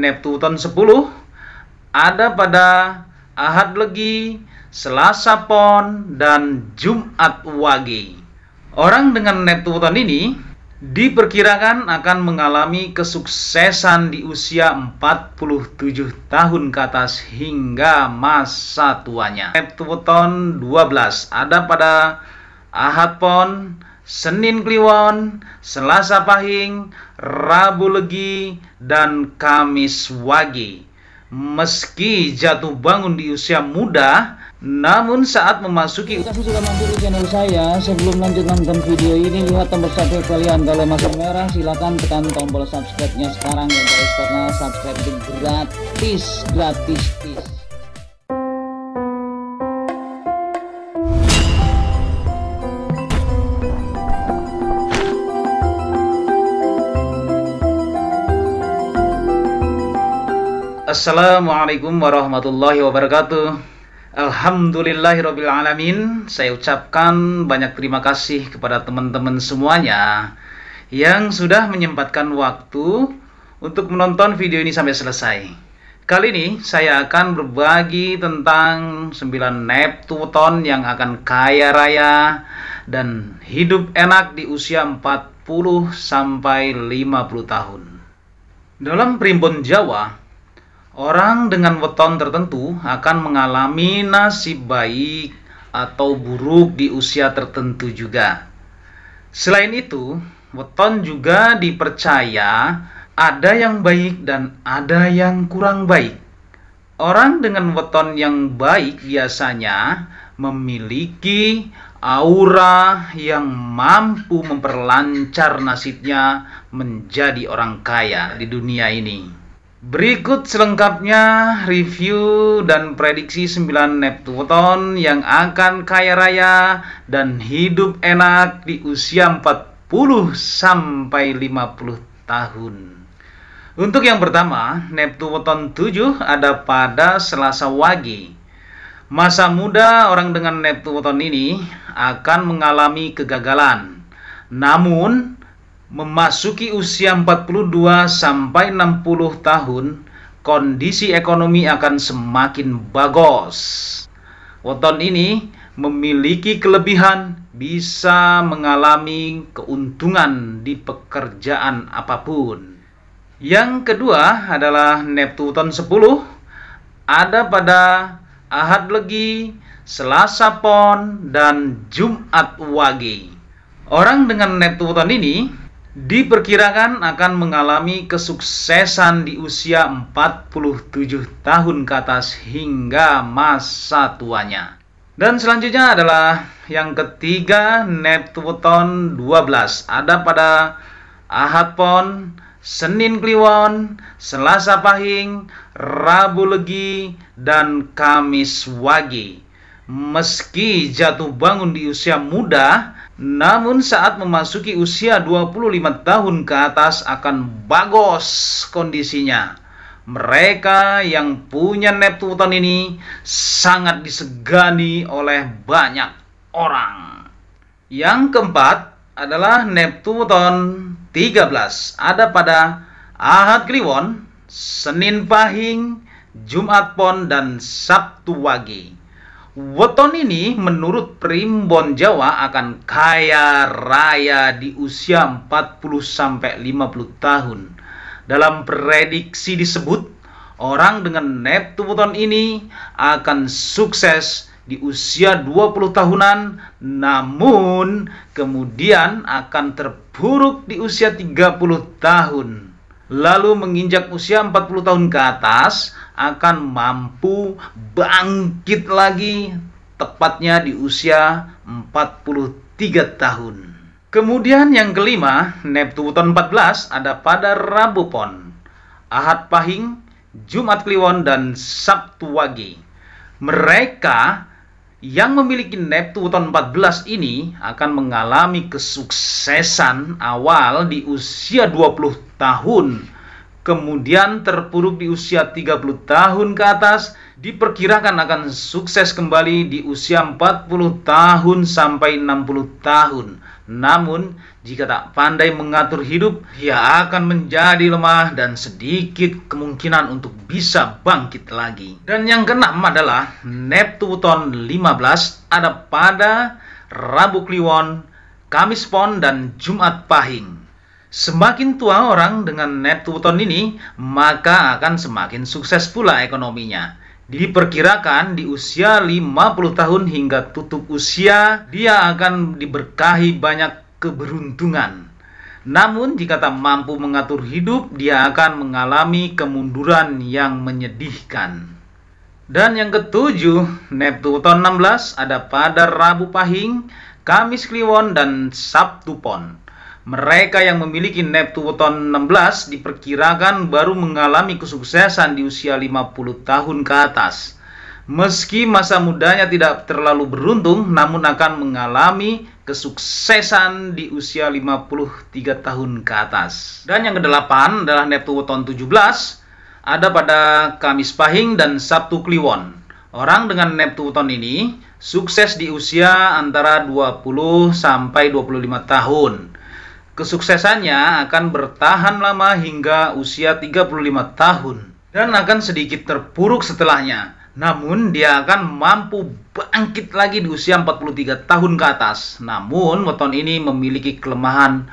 Neptuton 10 ada pada Ahad Legi, Selasa Pon, dan Jumat Wage. Orang dengan Neptuton ini diperkirakan akan mengalami kesuksesan di usia 47 tahun ke atas hingga masa tuanya. Neptuton 12 ada pada Ahad Pon, Senin Kliwon, Selasa Pahing, Rabu Legi, dan Kamis Wage. Meski jatuh bangun di usia muda, namun saat memasuki Terima kasih sudah mampir di channel saya. Sebelum lanjut nonton video ini, lihat tombol subscribe kalian. Kalau masih merah, silahkan tekan tombol subscribe-nya sekarang ya guys. Karena subscribe gratis, gratis. gratis. Assalamualaikum warahmatullahi wabarakatuh. Alhamdulillahirobbilalamin. Saya ucapkan banyak terima kasih kepada teman-teman semuanya yang sudah menyempatkan waktu untuk menonton video ini sampai selesai. Kali ini saya akan berbagi tentang 9 Neptuton yang akan kaya raya dan hidup enak di usia 40 sampai 50 tahun. Dalam primbon Jawa, Orang dengan weton tertentu akan mengalami nasib baik atau buruk di usia tertentu juga. Selain itu, weton juga dipercaya ada yang baik dan ada yang kurang baik. Orang dengan weton yang baik biasanya memiliki aura yang mampu memperlancar nasibnya menjadi orang kaya di dunia ini. Berikut selengkapnya review dan prediksi 9 Neptuton yang akan kaya raya dan hidup enak di usia 40 sampai 50 tahun. Untuk yang pertama, Neptuton 7 ada pada Selasa Wage. Masa muda orang dengan Neptuton ini akan mengalami kegagalan. Namun, memasuki usia 42 sampai 60 tahun, kondisi ekonomi akan semakin bagus. Weton ini memiliki kelebihan bisa mengalami keuntungan di pekerjaan apapun. Yang kedua adalah Neptuton 10 ada pada Ahad Legi, Selasa Pon, dan Jumat Wage. Orang dengan Neptuton ini diperkirakan akan mengalami kesuksesan di usia 47 tahun ke atas hingga masa tuanya. Dan selanjutnya adalah yang ketiga Neptun 12 ada pada Ahad Pon, Senin Kliwon, Selasa Pahing, Rabu Legi, dan Kamis Wage. Meski jatuh bangun di usia muda, namun saat memasuki usia 25 tahun ke atas akan bagus kondisinya. Mereka yang punya Neptuton ini sangat disegani oleh banyak orang. Yang keempat adalah Neptuton 13 ada pada Ahad Kliwon, Senin Pahing, Jumat Pon, dan Sabtu Wage. Weton ini menurut primbon Jawa akan kaya raya di usia 40 sampai 50 tahun. Dalam prediksi disebut orang dengan neptu weton ini akan sukses di usia 20 tahunan namun kemudian akan terburuk di usia 30 tahun. Lalu menginjak usia 40 tahun ke atas akan mampu bangkit lagi tepatnya di usia 43 tahun. Kemudian yang kelima, Neptuton 14 ada pada Rabu Pon, Ahad Pahing, Jumat Kliwon, dan Sabtu Wage. Mereka yang memiliki Neptuton 14 ini akan mengalami kesuksesan awal di usia 20 tahun kemudian terpuruk di usia 30 tahun ke atas, diperkirakan akan sukses kembali di usia 40 tahun sampai 60 tahun. Namun, jika tak pandai mengatur hidup, ia akan menjadi lemah dan sedikit kemungkinan untuk bisa bangkit lagi. Dan yang keenam adalah Neptuton 15 ada pada Rabu Kliwon, Kamis Pon, dan Jumat Pahing. Semakin tua orang dengan Neptun ini, maka akan semakin sukses pula ekonominya. Diperkirakan di usia 50 tahun hingga tutup usia, dia akan diberkahi banyak keberuntungan. Namun jika tak mampu mengatur hidup, dia akan mengalami kemunduran yang menyedihkan. Dan yang ketujuh, Neptune 16 ada pada Rabu Pahing, Kamis Kliwon, dan Sabtu Pon. Mereka yang memiliki Neptu weton 16 diperkirakan baru mengalami kesuksesan di usia 50 tahun ke atas. Meski masa mudanya tidak terlalu beruntung, namun akan mengalami kesuksesan di usia 53 tahun ke atas. Dan yang kedelapan adalah Neptu Weton 17, ada pada Kamis Pahing dan Sabtu Kliwon. Orang dengan Neptu Weton ini sukses di usia antara 20 sampai 25 tahun. Kesuksesannya akan bertahan lama hingga usia 35 tahun dan akan sedikit terpuruk setelahnya. Namun dia akan mampu bangkit lagi di usia 43 tahun ke atas. Namun weton ini memiliki kelemahan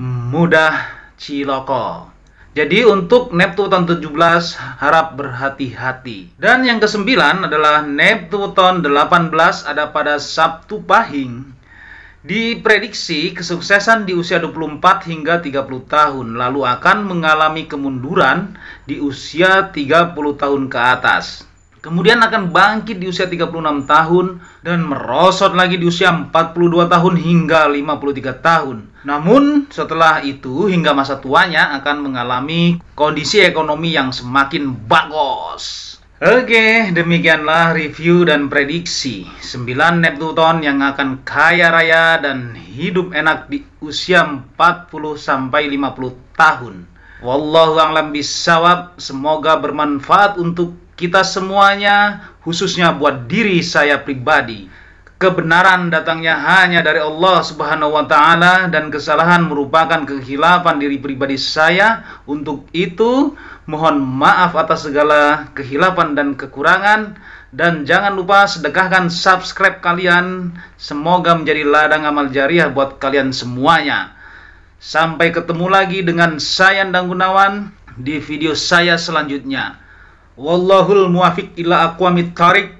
mudah ciloko. Jadi untuk Neptu weton 17 harap berhati-hati. Dan yang kesembilan adalah Neptu weton 18 ada pada Sabtu Pahing Diprediksi kesuksesan di usia 24 hingga 30 tahun lalu akan mengalami kemunduran di usia 30 tahun ke atas. Kemudian akan bangkit di usia 36 tahun dan merosot lagi di usia 42 tahun hingga 53 tahun. Namun setelah itu hingga masa tuanya akan mengalami kondisi ekonomi yang semakin bagus. Oke, demikianlah review dan prediksi 9 Neptuton yang akan kaya raya dan hidup enak di usia 40 sampai 50 tahun. Wallahu a'lam bisawab. Semoga bermanfaat untuk kita semuanya, khususnya buat diri saya pribadi kebenaran datangnya hanya dari Allah Subhanahu wa taala dan kesalahan merupakan kehilapan diri pribadi saya. Untuk itu, mohon maaf atas segala kehilapan dan kekurangan dan jangan lupa sedekahkan subscribe kalian. Semoga menjadi ladang amal jariah buat kalian semuanya. Sampai ketemu lagi dengan saya Andang Gunawan di video saya selanjutnya. Wallahul muwafiq ila aqwamit tariq